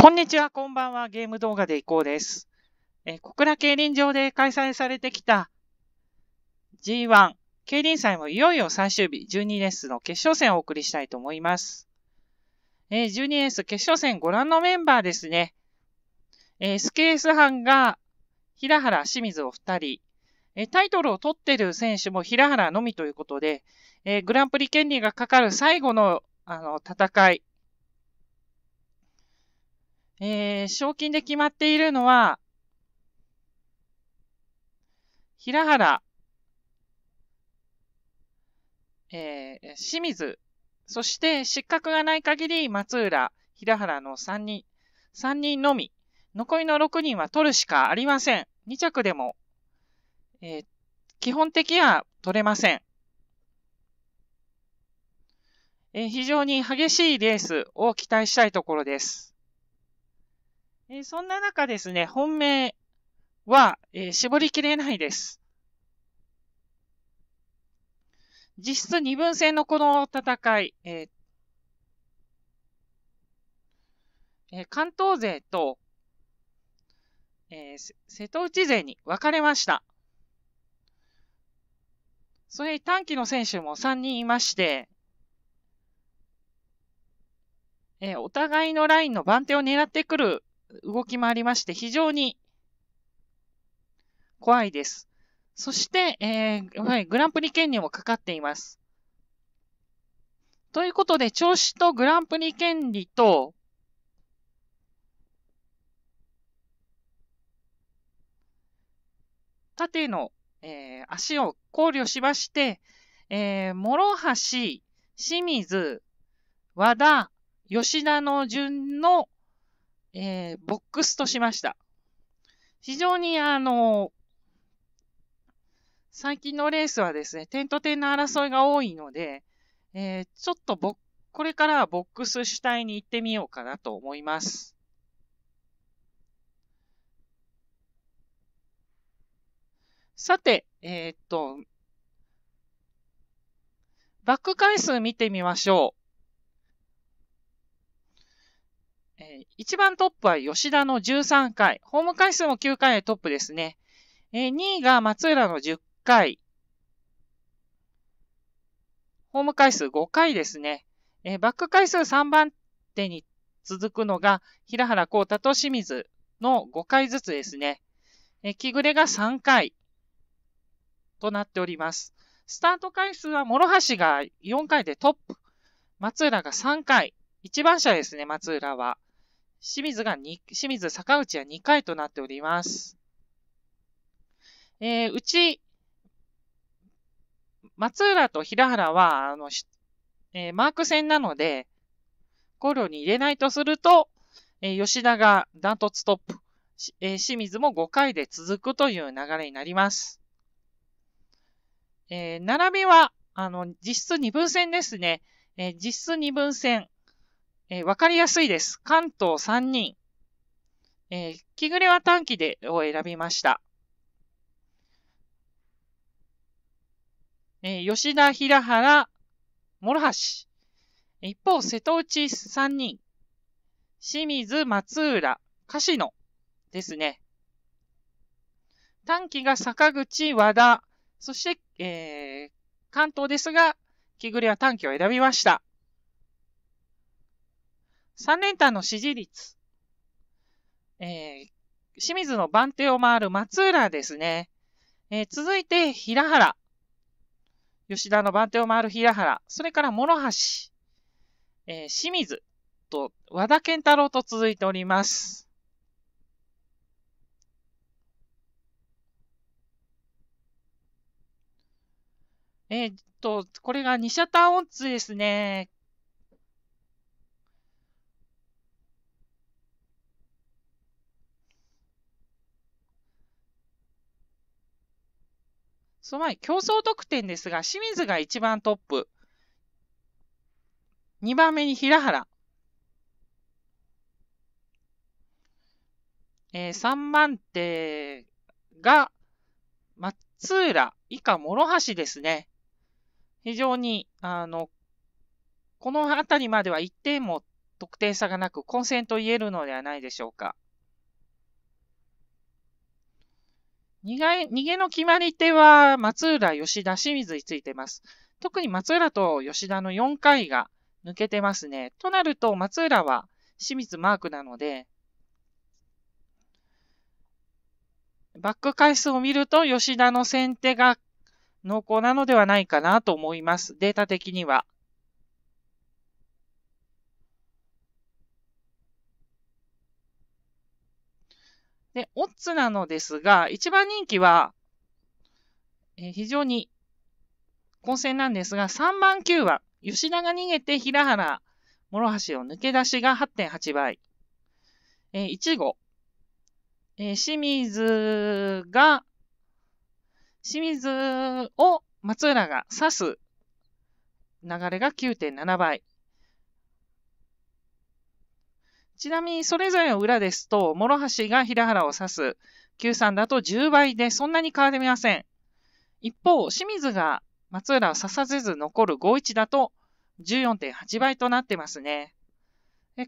こんにちは、こんばんは。ゲーム動画でいこうです。え小倉競輪場で開催されてきた G1 競輪祭もいよいよ最終日、12レースの決勝戦をお送りしたいと思います。えー、12レース決勝戦ご覧のメンバーですね。えー、スケース班が平原、清水を2人、えタイトルを取ってる選手も平原のみということで、えグランプリ権利がかかる最後のあの戦い、えー、賞金で決まっているのは、平原、えー、清水、そして失格がない限り松浦、平原の3人、3人のみ。残りの6人は取るしかありません。2着でも、えー、基本的には取れません。え非常に激しいレースを期待したいところです。えー、そんな中ですね、本命は、えー、絞りきれないです。実質二分戦のこの戦い、えーえー、関東勢と、えー、瀬戸内勢に分かれました。それに短期の選手も3人いまして、えー、お互いのラインの番手を狙ってくる動き回りまして、非常に怖いです。そして、えー、はい、グランプリ権利もかかっています。ということで、調子とグランプリ権利と、縦の、えー、足を考慮しまして、えー、諸橋、清水、和田、吉田の順のえー、ボックスとしました。非常にあの、最近のレースはですね、点と点の争いが多いので、えー、ちょっとボこれからはボックス主体に行ってみようかなと思います。さて、えー、っと、バック回数見てみましょう。えー、一番トップは吉田の13回、ホーム回数も9回でトップですね。えー、2位が松浦の10回、ホーム回数5回ですね。えー、バック回数3番手に続くのが、平原幸太と清水の5回ずつですね。えー、木暮が3回となっております。スタート回数は諸橋が4回でトップ。松浦が3回。1番車ですね、松浦は。清水が2、清水、坂内は2回となっております。えー、うち、松浦と平原は、あの、えー、マーク戦なので、ゴロに入れないとすると、えー、吉田がダントツトップ、えー、清水も5回で続くという流れになります。えー、並びは、あの、実質2分戦ですね。えー、実質2分戦。えー、わかりやすいです。関東3人。えー、気暮れは短期でを選びました。えー、吉田、平原、諸橋。一方、瀬戸内3人。清水、松浦、樫野ですね。短期が坂口、和田、そして、えー、関東ですが、気暮れは短期を選びました。3連単の支持率。えー、清水の番手を回る松浦ですね。えー、続いて、平原。吉田の番手を回る平原。それから、諸橋。えー、清水と和田健太郎と続いております。えー、っと、これが二シャター音通ですね。その前、競争得点ですが、清水が一番トップ。2番目に平原。えー、3番手が松浦、以下諸橋ですね。非常に、あの、この辺りまでは1点も得点差がなく混戦と言えるのではないでしょうか。逃げの決まり手は松浦、吉田、清水についてます。特に松浦と吉田の4回が抜けてますね。となると、松浦は清水マークなので、バック回数を見ると吉田の先手が濃厚なのではないかなと思います。データ的には。で、オッズなのですが、一番人気は、えー、非常に混戦なんですが、3番9番、吉田が逃げて平原、諸橋を抜け出しが8.8倍。えー、1号、えー、清水が、清水を松浦が刺す流れが9.7倍。ちなみに、それぞれの裏ですと、諸橋が平原を指す9三だと10倍で、そんなに変わりません。一方、清水が松浦を指さず残る5一だと、14.8倍となってますね。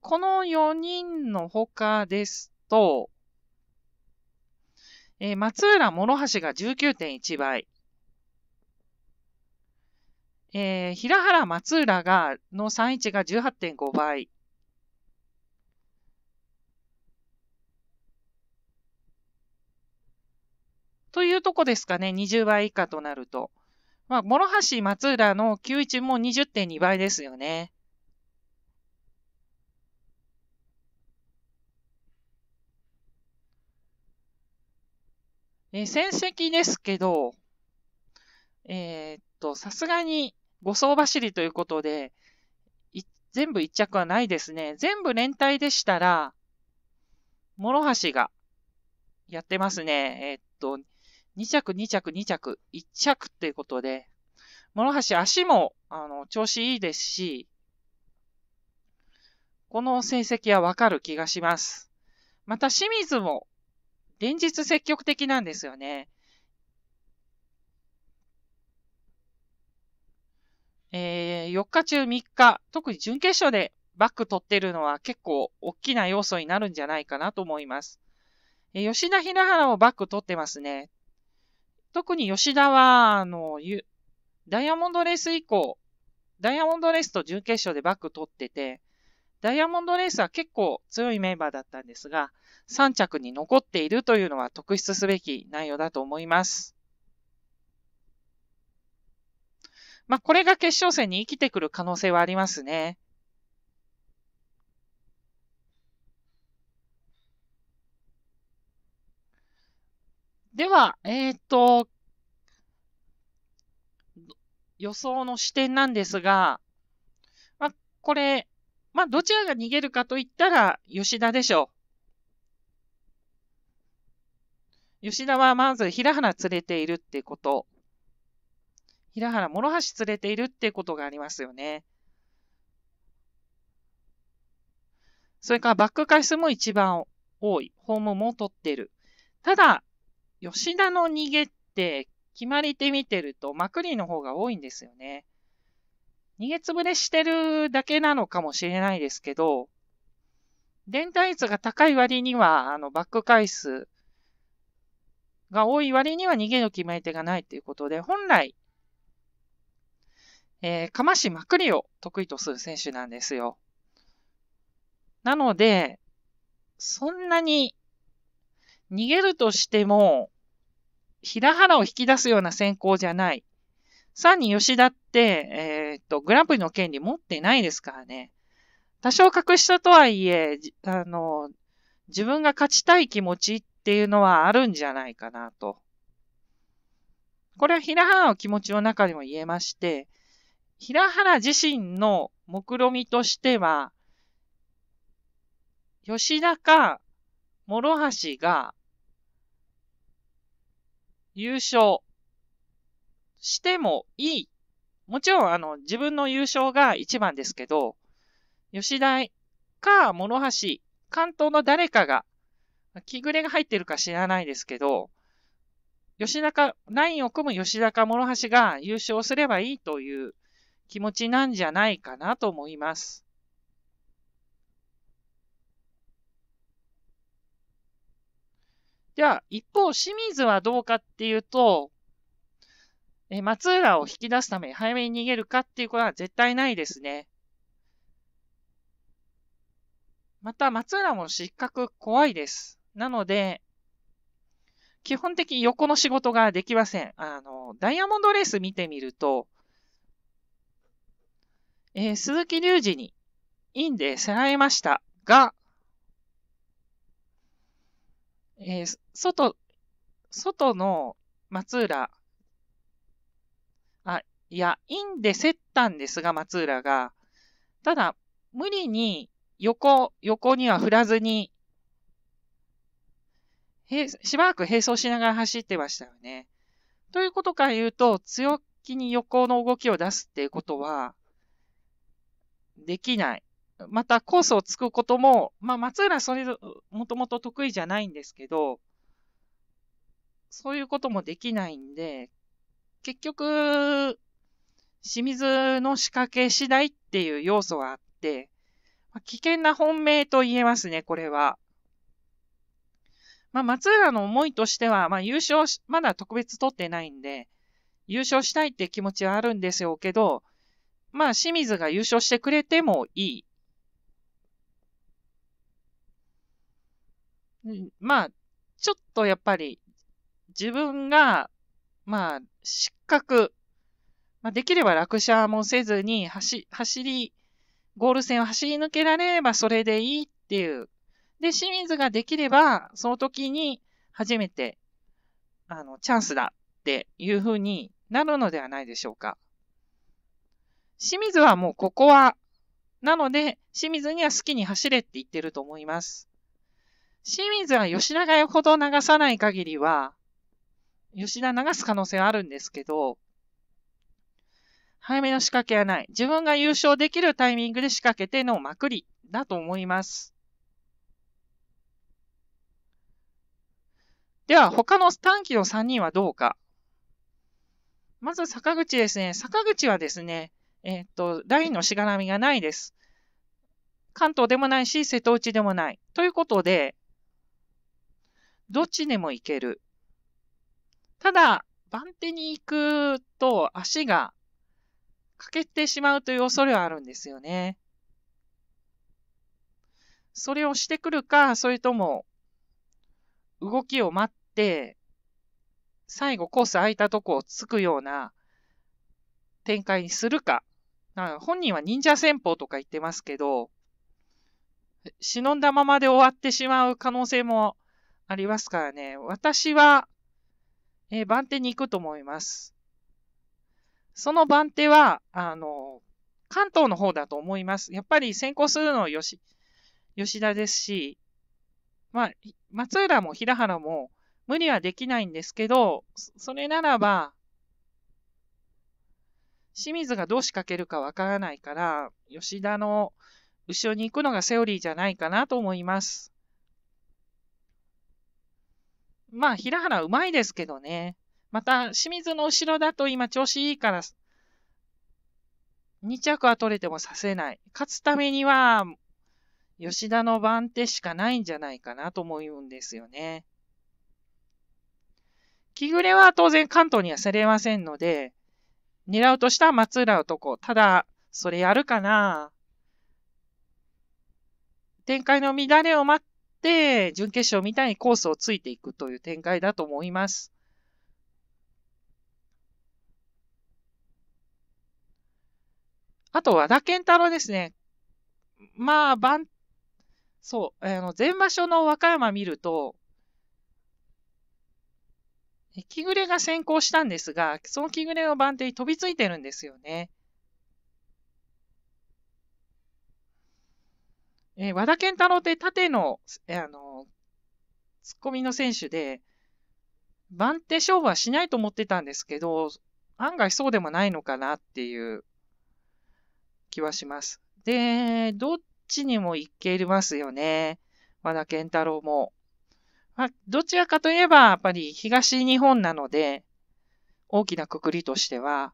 この4人の他ですと、え松浦諸橋が19.1倍。えー、平原松浦が、の3一が18.5倍。というとこですかね、20倍以下となると。まあ、諸橋松浦の91も20.2倍ですよね。え戦績ですけど、えー、っと、さすがに5層走りということで、全部1着はないですね。全部連帯でしたら、諸橋がやってますね。えー、っと、2着、2着、2着、1着っていうことで、諸橋足も、あの、調子いいですし、この成績はわかる気がします。また清水も、連日積極的なんですよね。えー、4日中3日、特に準決勝でバック取ってるのは結構大きな要素になるんじゃないかなと思います。えー、吉田ひなはらもバック取ってますね。特に吉田は、あの、ダイヤモンドレース以降、ダイヤモンドレースと準決勝でバック取ってて、ダイヤモンドレースは結構強いメンバーだったんですが、3着に残っているというのは特筆すべき内容だと思います。まあ、これが決勝戦に生きてくる可能性はありますね。では、えっ、と、予想の視点なんですが、まあ、これ、まあ、どちらが逃げるかといったら、吉田でしょう。吉田はまず、平原連れているってこと。平原、諸橋連れているってことがありますよね。それからバック回数も一番多い。ホームも取ってる。ただ、吉田の逃げって決まり手見てるとまくりの方が多いんですよね。逃げ潰れしてるだけなのかもしれないですけど、連帯率が高い割には、あの、バック回数が多い割には逃げの決め手がないということで、本来、えー、かましまくりを得意とする選手なんですよ。なので、そんなに逃げるとしても、平原を引き出すような選考じゃない。さらに吉田って、えー、っと、グランプリの権利持ってないですからね。多少隠したとはいえ、あの、自分が勝ちたい気持ちっていうのはあるんじゃないかなと。これは平原の気持ちの中でも言えまして、平原自身の目論見としては、吉田か諸橋が優勝してもいい。もちろん、あの、自分の優勝が一番ですけど、吉田か、諸橋、関東の誰かが、気暮れが入ってるか知らないですけど、吉田か、ラインを組む吉田か諸橋が優勝すればいいという気持ちなんじゃないかなと思います。じゃあ、一方、清水はどうかっていうと、え松浦を引き出すために早めに逃げるかっていうことは絶対ないですね。また、松浦も失格怖いです。なので、基本的に横の仕事ができません。あの、ダイヤモンドレース見てみると、えー、鈴木隆二にインでせられましたが、えー、外、外の松浦、あ、いや、インで競ったんですが、松浦が。ただ、無理に横、横には振らずに、へしばらく並走しながら走ってましたよね。ということから言うと、強気に横の動きを出すっていうことは、できない。またコースをつくことも、まあ松浦それ、もともと得意じゃないんですけど、そういうこともできないんで、結局、清水の仕掛け次第っていう要素はあって、危険な本命と言えますね、これは。まあ、松浦の思いとしては、まあ、優勝し、まだ特別取ってないんで、優勝したいって気持ちはあるんですよけど、まあ、清水が優勝してくれてもいい。まあ、ちょっとやっぱり、自分が、まあ、失格。まあ、できれば落車もせずに、走、走り、ゴール線を走り抜けられればそれでいいっていう。で、清水ができれば、その時に初めて、あの、チャンスだっていうふうになるのではないでしょうか。清水はもうここは、なので、清水には好きに走れって言ってると思います。清水は吉永ほど流さない限りは、吉田流す可能性はあるんですけど、早めの仕掛けはない。自分が優勝できるタイミングで仕掛けてのまくりだと思います。では、他の短期の3人はどうか。まず、坂口ですね。坂口はですね、えー、っと、ラインのしがらみがないです。関東でもないし、瀬戸内でもない。ということで、どっちでもいける。ただ、番手に行くと足が欠けてしまうという恐れはあるんですよね。それをしてくるか、それとも、動きを待って、最後コース空いたとこをつくような展開にするか。か本人は忍者戦法とか言ってますけど、忍んだままで終わってしまう可能性もありますからね。私はえ番手に行くと思います。その番手は、あの、関東の方だと思います。やっぱり先行するのは吉吉田ですし、まあ、松浦も平原も無理はできないんですけど、それならば、清水がどう仕掛けるかわからないから、吉田の後ろに行くのがセオリーじゃないかなと思います。まあ、平原うまいですけどね。また、清水の後ろだと今調子いいから、2着は取れてもさせない。勝つためには、吉田の番手しかないんじゃないかなと思うんですよね。木暮れは当然関東にはされませんので、狙うとしたら松浦男。ただ、それやるかな展開の乱れを待っ、準決勝みたいにコースをついていくという展開だと思います。あと、和田健太郎ですね。まあ、番、そう、あの、前場所の和歌山見ると、気暮れが先行したんですが、その気暮れの番手に飛びついてるんですよね。えー、和田健太郎って縦の、あの、ツッコミの選手で、番手勝負はしないと思ってたんですけど、案外そうでもないのかなっていう気はします。で、どっちにもいけますよね。和田健太郎も。まあ、どちらかといえば、やっぱり東日本なので、大きなくくりとしては、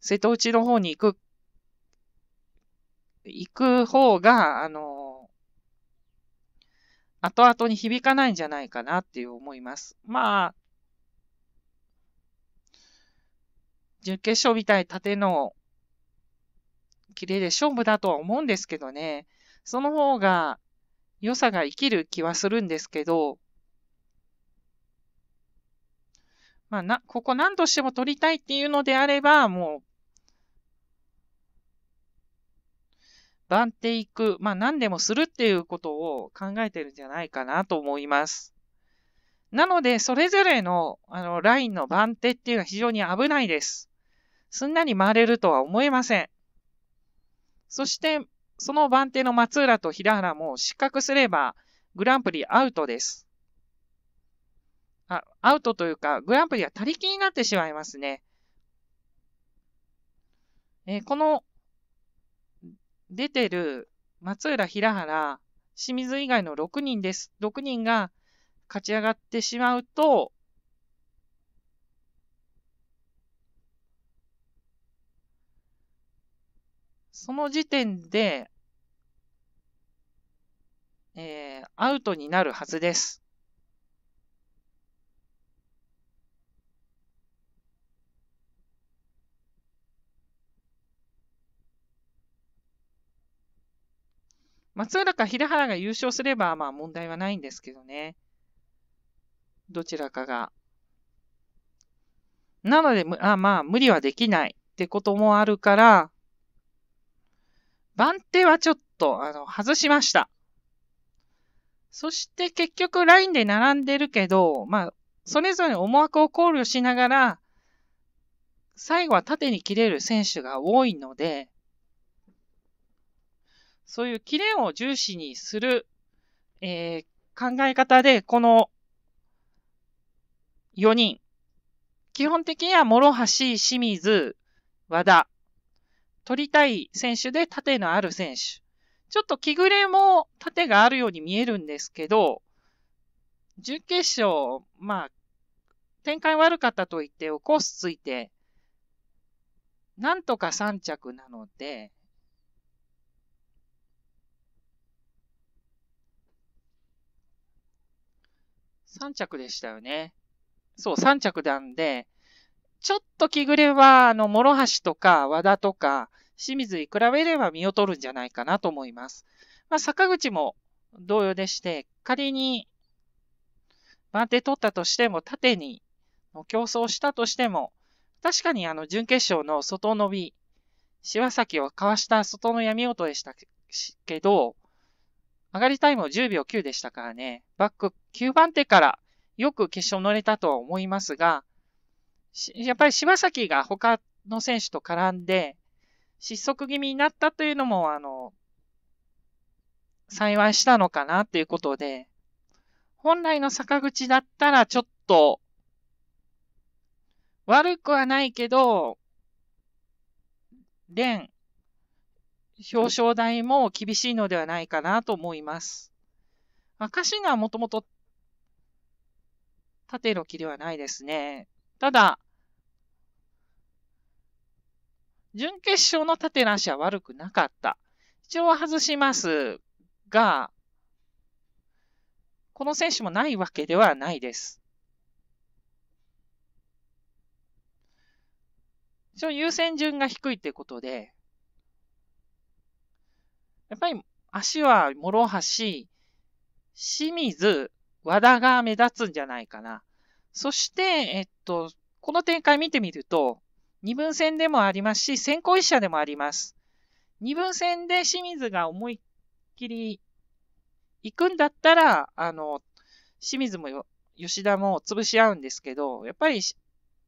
瀬戸内の方に行く行く方が、あの、後々に響かないんじゃないかなっていう思います。まあ、準決勝みたい縦の綺麗で勝負だとは思うんですけどね、その方が良さが生きる気はするんですけど、まあな、ここ何としても取りたいっていうのであれば、もう断っていく、まあ何でもするっていうことを考えてるんじゃないかなと思います。なので、それぞれの、あの、ラインの番手っていうのは非常に危ないです。すんなり回れるとは思えません。そして、その番手の松浦と平原も失格すれば、グランプリアウトです。あ、アウトというか、グランプリは足り気になってしまいますね。えー、この出てる松浦、平原、清水以外の6人です。6人が勝ち上がってしまうと、その時点で、えー、アウトになるはずです。松浦か平原が優勝すれば、まあ問題はないんですけどね。どちらかが。なので、あまあ、無理はできないってこともあるから、番手はちょっと、あの、外しました。そして結局ラインで並んでるけど、まあ、それぞれ思惑を考慮しながら、最後は縦に切れる選手が多いので、そういう綺麗を重視にする、えー、考え方で、この4人、基本的には諸橋、清水、和田、取りたい選手で縦のある選手。ちょっと気暮れも縦があるように見えるんですけど、準決勝、まあ、展開悪かったと言って、起コースついて、なんとか3着なので、3着でしたよね。そう、3着なんで、ちょっと気ぐれは、あの、諸橋とか和田とか、清水に比べれば見劣るんじゃないかなと思います。まあ、坂口も同様でして、仮に番手取ったとしても、縦に競争したとしても、確かにあの、準決勝の外伸び、柴崎をかわした外の闇音でしたけど、上がりタイムを10秒9でしたからね、バック9番手からよく決勝乗れたとは思いますが、やっぱり柴崎が他の選手と絡んで、失速気味になったというのも、あの、幸いしたのかなということで、本来の坂口だったらちょっと、悪くはないけど、レン、表彰台も厳しいのではないかなと思います。赤信はもともと縦の木ではないですね。ただ、準決勝の縦なしは悪くなかった。一応は外しますが、この選手もないわけではないです。一応優先順が低いってことで、やっぱり足は諸橋、清水、和田が目立つんじゃないかな。そして、えっと、この展開見てみると、二分戦でもありますし、先行一社でもあります。二分戦で清水が思いっきり行くんだったら、あの、清水も吉田も潰し合うんですけど、やっぱり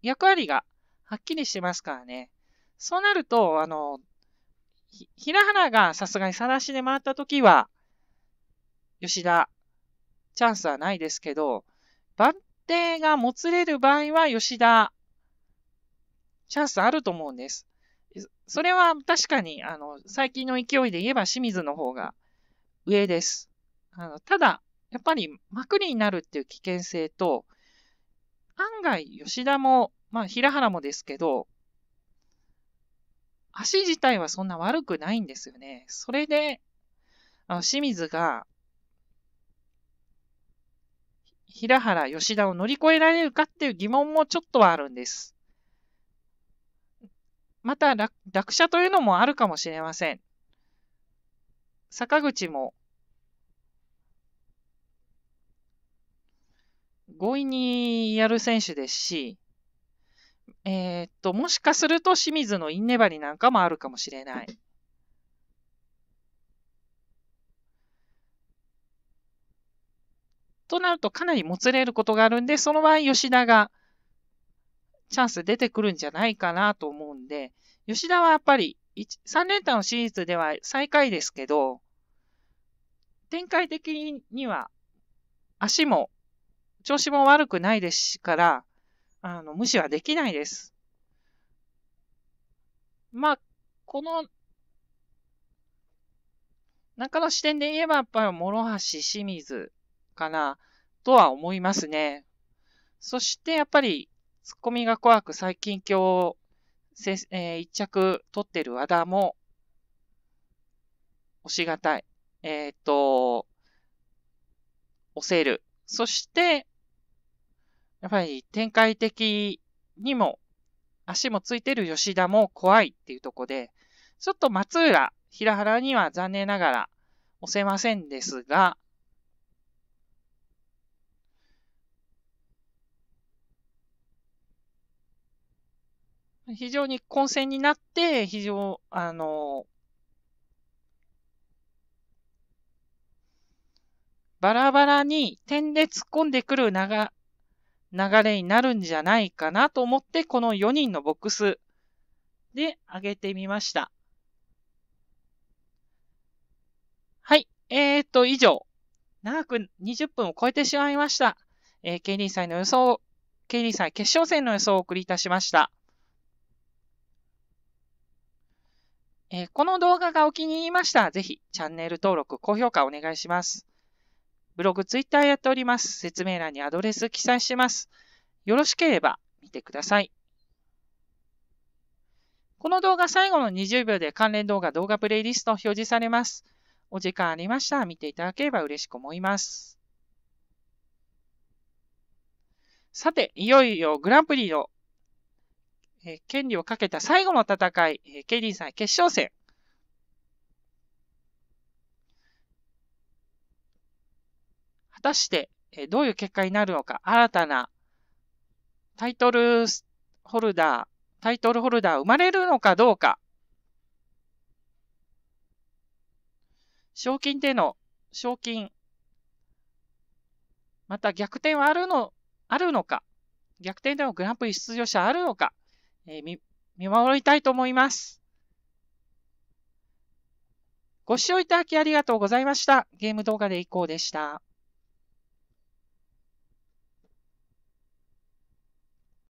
役割がはっきりしてますからね。そうなると、あの、ひ、らはらがさすがにさらしで回ったときは、吉田、チャンスはないですけど、番手がもつれる場合は吉田、チャンスあると思うんです。それは確かに、あの、最近の勢いで言えば清水の方が上です。あのただ、やっぱりまくりになるっていう危険性と、案外吉田も、まあ平原もですけど、足自体はそんな悪くないんですよね。それで、あの清水が、平原、吉田を乗り越えられるかっていう疑問もちょっとはあるんです。また落、落車というのもあるかもしれません。坂口も、強引にやる選手ですし、えー、っと、もしかすると清水のインネバリなんかもあるかもしれない。となるとかなりもつれることがあるんで、その場合吉田がチャンス出てくるんじゃないかなと思うんで、吉田はやっぱり3連単のシリーズでは最下位ですけど、展開的には足も調子も悪くないですから、あの、無視はできないです。まあ、この中の視点で言えば、やっぱり諸橋清水かなとは思いますね。そしてやっぱり、ツッコミが怖く最近今日、せえー、一着取ってる和田も、押しがたい。えっ、ー、と、押せる。そして、やっぱり展開的にも足もついてる吉田も怖いっていうとこで、ちょっと松浦、平原には残念ながら押せませんですが、非常に混戦になって、非常、あの、バラバラに点で突っ込んでくる流流れになるんじゃないかなと思って、この4人のボックスで上げてみました。はい。えー、っと、以上。長く20分を超えてしまいました。えー、KD 祭の予想、KD 祭決勝戦の予想をお送りいたしました。えー、この動画がお気に入りましたら、ぜひチャンネル登録、高評価お願いします。ブログ、ツイッターやっております。説明欄にアドレス記載します。よろしければ見てください。この動画最後の20秒で関連動画、動画プレイリスト表示されます。お時間ありましたら見ていただければ嬉しく思います。さて、いよいよグランプリの、えー、権利をかけた最後の戦い、えー、ケリーさん決勝戦。たして、えどういう結果になるのか、新たなタイトルホルダー、タイトルホルダー生まれるのかどうか、賞金での賞金、また逆転はあるの、あるのか、逆転でのグランプリ出場者あるのか、えー、見守りたいと思います。ご視聴いただきありがとうございました。ゲーム動画で以降でした。